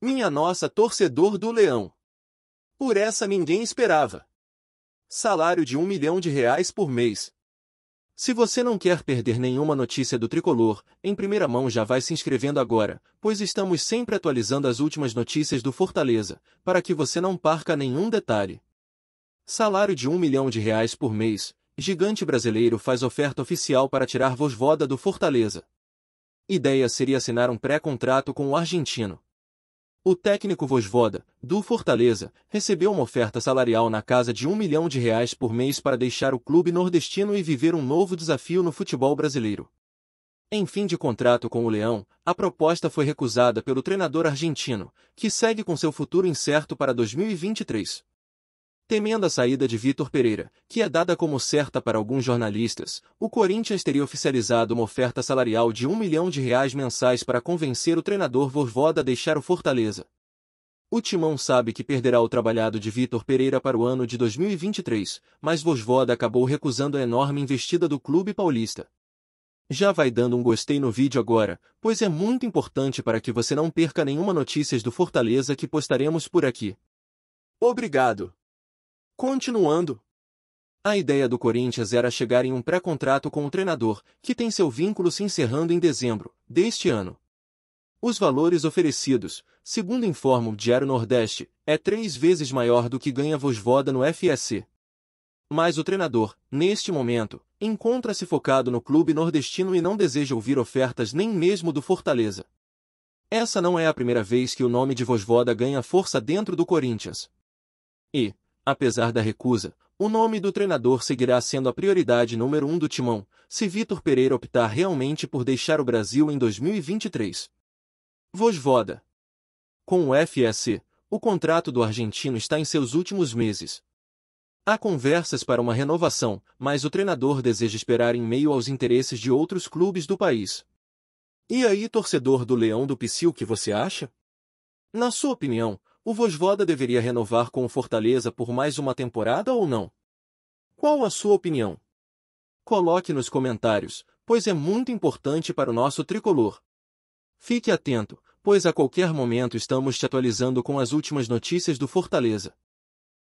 Minha nossa torcedor do leão. Por essa ninguém esperava. Salário de um milhão de reais por mês. Se você não quer perder nenhuma notícia do Tricolor, em primeira mão já vai se inscrevendo agora, pois estamos sempre atualizando as últimas notícias do Fortaleza, para que você não parca nenhum detalhe. Salário de um milhão de reais por mês, gigante brasileiro faz oferta oficial para tirar voda do Fortaleza. Ideia seria assinar um pré-contrato com o argentino. O técnico Vosvoda, do Fortaleza, recebeu uma oferta salarial na casa de um milhão de reais por mês para deixar o clube nordestino e viver um novo desafio no futebol brasileiro. Em fim de contrato com o Leão, a proposta foi recusada pelo treinador argentino, que segue com seu futuro incerto para 2023. Temendo a saída de Vitor Pereira, que é dada como certa para alguns jornalistas, o Corinthians teria oficializado uma oferta salarial de um milhão de reais mensais para convencer o treinador Vorvoda a deixar o Fortaleza. O Timão sabe que perderá o trabalhado de Vitor Pereira para o ano de 2023, mas Vosvoda acabou recusando a enorme investida do clube paulista. Já vai dando um gostei no vídeo agora, pois é muito importante para que você não perca nenhuma notícias do Fortaleza que postaremos por aqui. Obrigado! Continuando. A ideia do Corinthians era chegar em um pré-contrato com o treinador, que tem seu vínculo se encerrando em dezembro deste ano. Os valores oferecidos, segundo informa o Diário Nordeste, é três vezes maior do que ganha Vosvoda no FSC. Mas o treinador, neste momento, encontra-se focado no clube nordestino e não deseja ouvir ofertas nem mesmo do Fortaleza. Essa não é a primeira vez que o nome de Vosvoda ganha força dentro do Corinthians. E, Apesar da recusa, o nome do treinador seguirá sendo a prioridade número um do timão, se Vitor Pereira optar realmente por deixar o Brasil em 2023. Vosvoda. Com o FSC, o contrato do argentino está em seus últimos meses. Há conversas para uma renovação, mas o treinador deseja esperar em meio aos interesses de outros clubes do país. E aí, torcedor do Leão do Psy, o que você acha? Na sua opinião, o Vosvoda deveria renovar com o Fortaleza por mais uma temporada ou não? Qual a sua opinião? Coloque nos comentários, pois é muito importante para o nosso tricolor. Fique atento, pois a qualquer momento estamos te atualizando com as últimas notícias do Fortaleza.